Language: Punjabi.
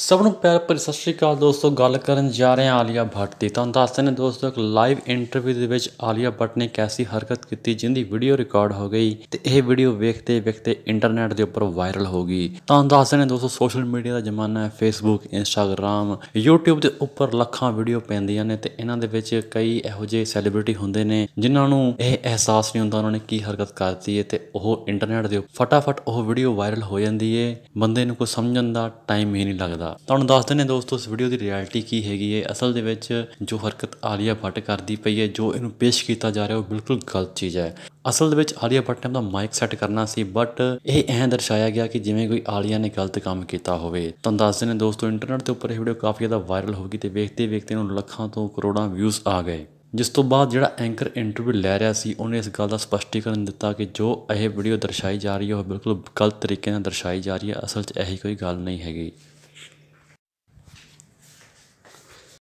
ਸਭ ਨੂੰ ਪਿਆਰ ਭਰੀ ਸਤਿ ਸ਼੍ਰੀ ਅਕਾਲ ਦੋਸਤੋ ਗੱਲ ਕਰਨ ਜਾ ਰਹੇ ਹਾਂ ਆਲੀਆ ਭੱਟ ਦੀ ਤੁਹਾਨੂੰ ਦੱਸਦੇ ਨੇ ਦੋਸਤੋ ਇੱਕ ਲਾਈਵ ਇੰਟਰਵਿਊ ਦੇ ਵਿੱਚ ਆਲੀਆ ਭੱਟ ਨੇ ਕੈਸੀ ਹਰਕਤ ਕੀਤੀ ਜਿੰਦੀ ਵੀਡੀਓ ਰਿਕਾਰਡ ਹੋ ਗਈ ਤੇ ਇਹ ਵੀਡੀਓ ਵੇਖਦੇ ਵੇਖਦੇ ਇੰਟਰਨੈਟ ਦੇ ਉੱਪਰ ਵਾਇਰਲ ਹੋ ਗਈ ਤੁਹਾਨੂੰ ਦੱਸਦੇ ਨੇ ਦੋਸਤੋ ਸੋਸ਼ਲ ਮੀਡੀਆ ਦਾ ਜ਼ਮਾਨਾ ਹੈ ਫੇਸਬੁੱਕ ਇੰਸਟਾਗ੍ਰam YouTube ਦੇ ਉੱਪਰ ਲੱਖਾਂ ਵੀਡੀਓ ਪੈਂਦੀਆਂ ਨੇ ਤੇ ਇਹਨਾਂ ਦੇ ਵਿੱਚ ਕਈ ਇਹੋ ਜਿਹੇ ਸੈਲੀਬ੍ਰਿਟੀ ਹੁੰਦੇ ਨੇ ਜਿਨ੍ਹਾਂ ਨੂੰ ਇਹ ਅਹਿਸਾਸ ਨਹੀਂ ਹੁੰਦਾ ਉਹਨਾਂ ਨੇ ਕੀ ਹਰਕਤ ਕਰਤੀ ਹੈ ਤੇ ਉਹ ਇੰਟਰਨੈਟ ਦੇ ਫਟਾਫਟ ਉਹ ਵੀਡੀਓ ਵਾਇਰਲ ਹੋ ਜਾਂਦੀ ਹੈ ਬੰਦੇ ਨੂੰ ਕੋਈ ਸਮਝਣ ਦਾ ਟਾਈਮ ਹੀ ਨਹੀਂ ਲੱਗਦਾ ਦਾ ਤੁਹਾਨੂੰ ਦੱਸ ਦਿੰਨੇ ਦੋਸਤੋ ਇਸ ਵੀਡੀਓ ਦੀ ਰਿਐਲਿਟੀ ਕੀ ਹੈਗੀ ਹੈ ਅਸਲ ਦੇ ਵਿੱਚ ਜੋ ਹਰਕਤ ਆਲੀਆ ਭੱਟ ਕਰਦੀ ਪਈ ਹੈ ਜੋ ਇਹਨੂੰ ਪੇਸ਼ ਕੀਤਾ ਜਾ ਰਿਹਾ ਉਹ ਬਿਲਕੁਲ ਗਲਤ ਚੀਜ਼ ਹੈ ਅਸਲ ਦੇ ਵਿੱਚ ਆਲੀਆ ਭੱਟ ਨੇ ਦਾ ਮਾਈਕ ਸੈੱਟ ਕਰਨਾ ਸੀ ਬਟ ਇਹ ਐਂ ਦਰਸਾਇਆ ਗਿਆ ਕਿ ਜਿਵੇਂ ਕੋਈ ਆਲੀਆ ਨੇ ਗਲਤ ਕੰਮ ਕੀਤਾ ਹੋਵੇ ਤੁਹਾਨੂੰ ਦੱਸ ਦਿੰਨੇ ਦੋਸਤੋ ਇੰਟਰਨੈਟ ਤੇ ਉੱਪਰ ਇਹ ਵੀਡੀਓ ਕਾਫੀ ਜ਼ਿਆਦਾ ਵਾਇਰਲ ਹੋ ਗਈ ਤੇ ਵੇਖਦੇ ਵੇਖਦੇ ਨੂੰ ਲੱਖਾਂ ਤੋਂ ਕਰੋੜਾਂ ਵਿਊਜ਼ ਆ ਗਏ ਜਿਸ ਤੋਂ ਬਾਅਦ ਜਿਹੜਾ ਐਂਕਰ ਇੰਟਰਵਿਊ ਲੈ ਰਿਹਾ ਸੀ ਉਹਨੇ ਇਸ ਗੱਲ ਦਾ ਸਪਸ਼ਟੀਕਰਨ ਦਿੱਤਾ ਕਿ ਜੋ ਇਹ ਵੀਡੀਓ ਦਰਸਾਈ ਜਾ ਰਹੀ ਹੈ ਉਹ ਬਿਲਕੁਲ ਗਲਤ ਤਰੀਕੇ ਨਾਲ ਦਰਸਾਈ ਜਾ ਰਹੀ ਹੈ ਅਸਲ 'ਚ ਇਹ ਕੋਈ ਗੱਲ ਨਹੀਂ ਹੈਗੀ